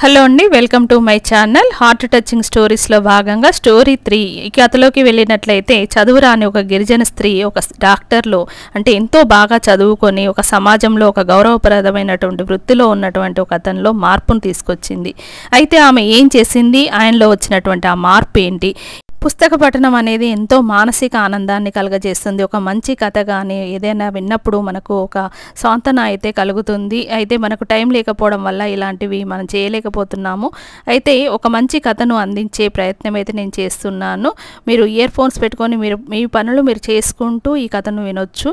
hello అండి welcome to my channel heart touching స్టోరీస్లో భాగంగా స్టోరీ త్రీ ఈ కథలోకి వెళ్ళినట్లయితే చదువురాని ఒక గిరిజన స్త్రీ ఒక డాక్టర్లో అంటే ఎంతో బాగా చదువుకొని ఒక సమాజంలో ఒక గౌరవప్రదమైనటువంటి వృత్తిలో ఉన్నటువంటి ఒక అతనిలో మార్పును తీసుకొచ్చింది అయితే ఆమె ఏం చేసింది ఆయనలో వచ్చినటువంటి ఆ మార్పు ఏంటి పుస్తక పఠనం అనేది ఎంతో మానసిక ఆనందాన్ని కలగజేస్తుంది ఒక మంచి కథ కానీ ఏదైనా విన్నప్పుడు మనకు ఒక సాంతన అయితే కలుగుతుంది అయితే మనకు టైం లేకపోవడం వల్ల ఇలాంటివి మనం చేయలేకపోతున్నాము అయితే ఒక మంచి కథను అందించే ప్రయత్నం అయితే నేను చేస్తున్నాను మీరు ఇయర్ ఫోన్స్ పెట్టుకొని మీరు మీ పనులు మీరు చేసుకుంటూ ఈ కథను వినొచ్చు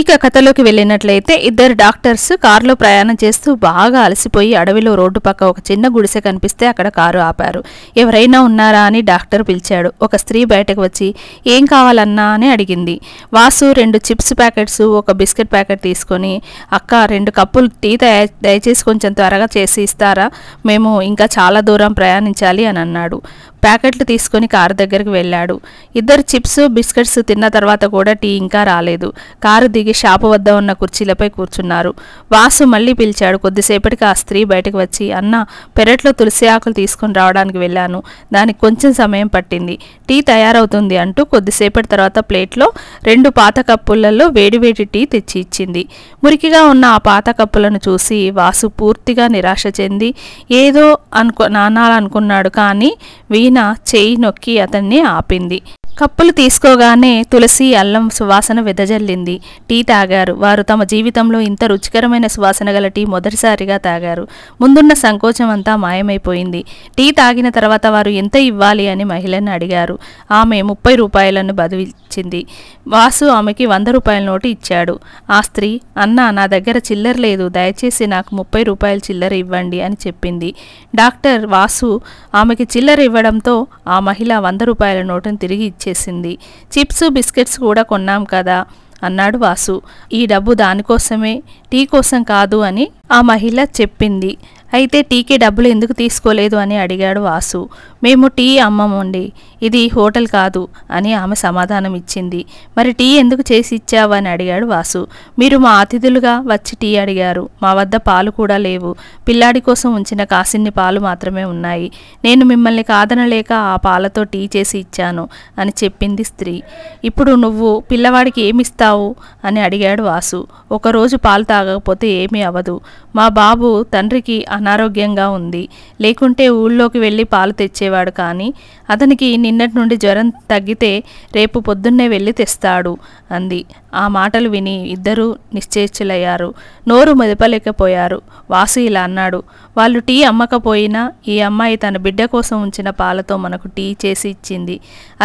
ఇక కథలోకి వెళ్ళినట్లయితే ఇద్దరు డాక్టర్స్ కారులో ప్రయాణం చేస్తూ బాగా అలసిపోయి అడవిలో రోడ్డు పక్క ఒక చిన్న గుడిసె కనిపిస్తే అక్కడ కారు ఆపారు ఎవరైనా ఉన్నారా అని డాక్టర్ పిలిచాడు ఒక స్త్రీ బయటకు వచ్చి ఏం కావాలన్నా అని అడిగింది వాసు రెండు చిప్స్ ప్యాకెట్స్ ఒక బిస్కెట్ ప్యాకెట్ తీసుకొని అక్క రెండు కప్పులు టీ దయచేసి కొంచెం త్వరగా చేసి ఇస్తారా మేము ఇంకా చాలా దూరం ప్రయాణించాలి అని అన్నాడు ప్యాకెట్లు తీసుకొని కారు దగ్గరికి వెళ్ళాడు ఇద్దరు చిప్స్ బిస్కెట్స్ తిన్న తర్వాత కూడా టీ ఇంకా రాలేదు కారు దిగి షాపు వద్ద ఉన్న కుర్చీలపై కూర్చున్నారు వాసు మళ్ళీ పిలిచాడు కొద్దిసేపటికి ఆ స్త్రీ బయటకు వచ్చి అన్న పెరట్లో తులసి ఆకులు తీసుకొని రావడానికి వెళ్ళాను దానికి కొంచెం సమయం పట్టింది టీ తయారవుతుంది అంటూ కొద్దిసేపటి తర్వాత ప్లేట్లో రెండు పాత కప్పులలో వేడివేడి టీ తెచ్చి ఇచ్చింది మురికిగా ఉన్న ఆ పాత కప్పులను చూసి వాసు పూర్తిగా నిరాశ చెంది ఏదో అనుకో నానాలనుకున్నాడు కానీ మీనా చేయి నొక్కి అతన్ని ఆపింది కప్పులు తీసుకోగానే తులసి అల్లం సువాసన వెదజల్లింది టీ తాగారు వారు తమ జీవితంలో ఇంత రుచికరమైన సువాసన గల టీ మొదటిసారిగా తాగారు ముందున్న సంకోచం అంతా మాయమైపోయింది టీ తాగిన తర్వాత వారు ఎంత ఇవ్వాలి అని మహిళను అడిగారు ఆమె ముప్పై రూపాయలను బదివి ఇచ్చింది వాసు ఆమెకి వంద రూపాయల నోటు ఇచ్చాడు ఆ స్త్రీ అన్న నా దగ్గర చిల్లర లేదు దయచేసి నాకు ముప్పై రూపాయల చిల్లర ఇవ్వండి అని చెప్పింది డాక్టర్ వాసు ఆమెకి చిల్లర ఇవ్వడంతో ఆ మహిళ వంద రూపాయల నోటును తిరిగి ఇచ్చేసింది చిప్స్ బిస్కెట్స్ కూడా కొన్నాం కదా అన్నాడు వాసు ఈ డబ్బు దానికోసమే టీ కోసం కాదు అని ఆ మహిళ చెప్పింది అయితే టీకి డబ్బులు ఎందుకు తీసుకోలేదు అని అడిగాడు వాసు మేము టీ అమ్మమండి ఇది హోటల్ కాదు అని ఆమె సమాధానం ఇచ్చింది మరి టీ ఎందుకు చేసి ఇచ్చావు అని అడిగాడు వాసు మీరు మా అతిథులుగా వచ్చి టీ అడిగారు మా వద్ద పాలు కూడా లేవు పిల్లాడి కోసం ఉంచిన కాసిన్ని పాలు మాత్రమే ఉన్నాయి నేను మిమ్మల్ని కాదనలేక ఆ పాలతో టీ చేసి ఇచ్చాను అని చెప్పింది స్త్రీ ఇప్పుడు నువ్వు పిల్లవాడికి ఏమిస్తావు అని అడిగాడు వాసు ఒకరోజు పాలు తాగకపోతే ఏమీ అవదు మా బాబు తండ్రికి అనారోగ్యంగా ఉంది లేకుంటే ఊళ్ళోకి వెళ్ళి పాలు తెచ్చేవాడు కానీ అతనికి నిన్నటి నుండి జ్వరం తగ్గితే రేపు పొద్దున్నే వెళ్ళి తెస్తాడు అంది ఆ మాటలు విని ఇద్దరూ నిశ్చేచ్చులయ్యారు నోరు మెదపలేకపోయారు వాసు ఇలా అన్నాడు వాళ్ళు టీ అమ్మకపోయినా ఈ అమ్మాయి తన బిడ్డ కోసం ఉంచిన పాలతో మనకు టీ చేసి ఇచ్చింది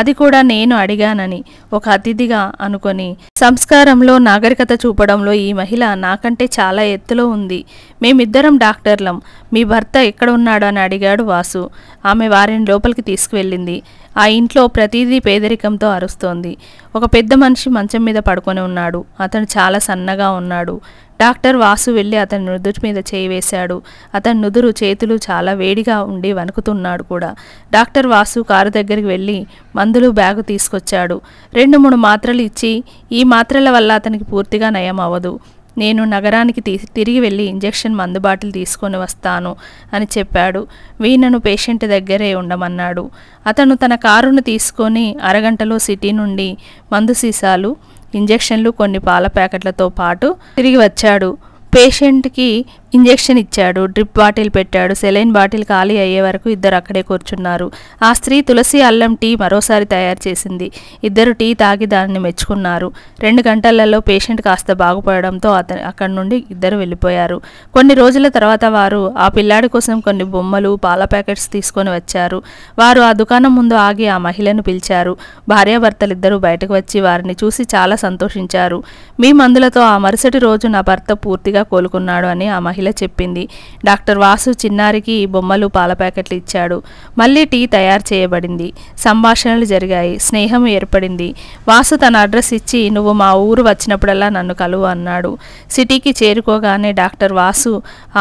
అది కూడా నేను అడిగానని ఒక అతిథిగా అనుకొని సంస్కారంలో నాగరికత చూపడంలో ఈ మహిళ నాకంటే చాలా ఎత్తులో ఉంది మేమిద్దరం డాక్టర్లం మీ భర్త ఎక్కడ ఉన్నాడు అని అడిగాడు వాసు ఆమె వారిని లోపలికి తీసుకువెళ్ళింది ఆ ఇంట్లో ప్రతిదీ పేదరికంతో అరుస్తోంది ఒక పెద్ద మనిషి మంచం మీద పడుకొని ఉన్నాడు అతను చాలా సన్నగా ఉన్నాడు డాక్టర్ వాసు వెళ్ళి అతని నుదుటి మీద చేయి వేశాడు అతని నుదురు చేతులు చాలా వేడిగా ఉండి వణుకుతున్నాడు కూడా డాక్టర్ వాసు కారు దగ్గరికి వెళ్ళి మందులు బ్యాగు తీసుకొచ్చాడు రెండు మూడు మాత్రలు ఇచ్చి ఈ మాత్రల వల్ల అతనికి పూర్తిగా నయం అవ్వదు నేను నగరానికి తిరిగి వెళ్ళి ఇంజెక్షన్ అందుబాటులు తీసుకొని వస్తాను అని చెప్పాడు వీణను పేషెంట్ దగ్గరే ఉండమన్నాడు అతను తన కారును తీసుకొని అరగంటలో సిటీ నుండి మందు సీసాలు ఇంజెక్షన్లు కొన్ని పాల ప్యాకెట్లతో పాటు తిరిగి వచ్చాడు పేషెంట్కి ఇంజెక్షన్ ఇచ్చాడు డ్రిప్ బాటిల్ పెట్టాడు సెలైన్ బాటిల్ ఖాళీ అయ్యే వరకు ఇద్దరు అక్కడే కూర్చున్నారు ఆ స్త్రీ తులసి అల్లం టీ మరోసారి తయారు చేసింది ఇద్దరు టీ తాగి దానిని మెచ్చుకున్నారు రెండు గంటలలో పేషెంట్ కాస్త బాగుపడడంతో అతను అక్కడి నుండి ఇద్దరు వెళ్ళిపోయారు కొన్ని రోజుల తర్వాత వారు ఆ పిల్లాడి కోసం కొన్ని బొమ్మలు పాల ప్యాకెట్స్ తీసుకొని వచ్చారు వారు ఆ దుకాణం ముందు ఆగి ఆ మహిళను పిలిచారు భార్యాభర్తలిద్దరూ బయటకు వచ్చి వారిని చూసి చాలా సంతోషించారు మీ మందులతో ఆ మరుసటి రోజు నా భర్త పూర్తిగా కోలుకున్నాడు అని ఆ మహిళ మహిళ చెప్పింది డాక్టర్ వాసు చిన్నారికి బొమ్మలు పాల ప్యాకెట్లు ఇచ్చాడు మళ్ళీ టీ తయారు చేయబడింది సంభాషణలు జరిగాయి స్నేహం ఏర్పడింది వాసు తన అడ్రస్ ఇచ్చి నువ్వు మా ఊరు వచ్చినప్పుడల్లా నన్ను కలువు అన్నాడు సిటీకి చేరుకోగానే డాక్టర్ వాసు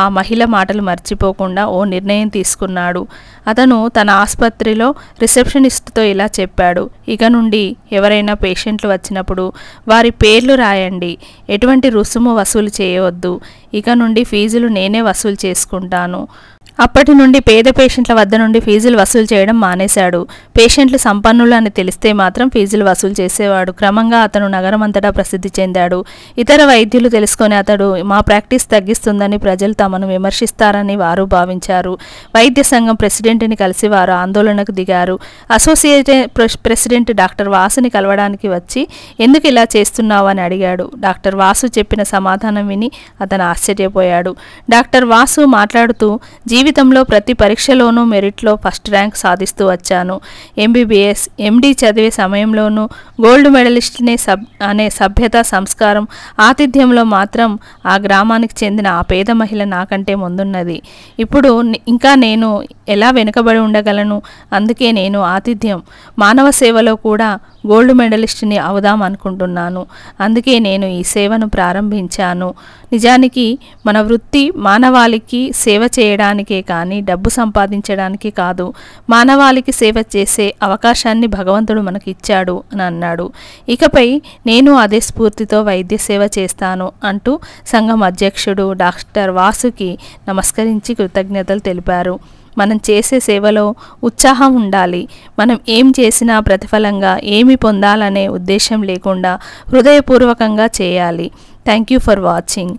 ఆ మహిళ మాటలు మర్చిపోకుండా ఓ నిర్ణయం తీసుకున్నాడు అతను తన ఆసుపత్రిలో రిసెప్షనిస్ట్తో ఇలా చెప్పాడు ఇక నుండి ఎవరైనా పేషెంట్లు వచ్చినప్పుడు వారి పేర్లు రాయండి ఎటువంటి రుసుము వసూలు చేయవద్దు ఇక నుండి ఫీజులు నేనే వసూలు చేసుకుంటాను అప్పటి నుండి పేద పేషెంట్ల వద్ద నుండి ఫీజులు వసూలు చేయడం మానేశాడు పేషెంట్లు సంపన్నులు అని తెలిస్తే మాత్రం ఫీజులు వసూలు చేసేవాడు క్రమంగా అతను నగరం అంతటా ప్రసిద్ధి చెందాడు ఇతర వైద్యులు తెలుసుకొని అతడు మా ప్రాక్టీస్ తగ్గిస్తుందని ప్రజలు తమను విమర్శిస్తారని వారు భావించారు వైద్య సంఘం ప్రెసిడెంట్ని కలిసి వారు ఆందోళనకు దిగారు అసోసియేట్ ప్రెసిడెంట్ డాక్టర్ వాసుని కలవడానికి వచ్చి ఎందుకు ఇలా చేస్తున్నావు అని అడిగాడు డాక్టర్ వాసు చెప్పిన సమాధానం విని అతను ఆశ్చర్యపోయాడు డాక్టర్ వాసు మాట్లాడుతూ జీవి జీవితంలో ప్రతి పరీక్షలోనూ మెరిట్లో ఫస్ట్ ర్యాంక్ సాధిస్తూ వచ్చాను ఎంబీబీఎస్ ఎండీ చదివే సమయంలోనూ గోల్డ్ మెడలిస్ట్ని సబ్ అనే సభ్యత సంస్కారం ఆతిథ్యంలో మాత్రం ఆ గ్రామానికి చెందిన ఆ పేద మహిళ నాకంటే ముందున్నది ఇప్పుడు ఇంకా నేను ఎలా వెనుకబడి ఉండగలను అందుకే నేను ఆతిథ్యం మానవ సేవలో కూడా గోల్డ్ మెడలిస్ట్ని అవుదాం అనుకుంటున్నాను అందుకే నేను ఈ సేవను ప్రారంభించాను నిజానికి మన వృత్తి మానవాళికి సేవ చేయడానికే కానీ డబ్బు సంపాదించడానికి కాదు మానవాళికి సేవ చేసే అవకాశాన్ని భగవంతుడు మనకి ఇచ్చాడు అని అన్నాడు ఇకపై నేను అదే స్ఫూర్తితో వైద్య సేవ చేస్తాను అంటూ సంఘం అధ్యక్షుడు డాక్టర్ వాసుకి నమస్కరించి కృతజ్ఞతలు తెలిపారు మనం చేసే సేవలో ఉత్సాహం ఉండాలి మనం ఏం చేసినా ప్రతిఫలంగా ఏమి పొందాలనే ఉద్దేశం లేకుండా హృదయపూర్వకంగా చేయాలి థ్యాంక్ యూ ఫర్ వాచింగ్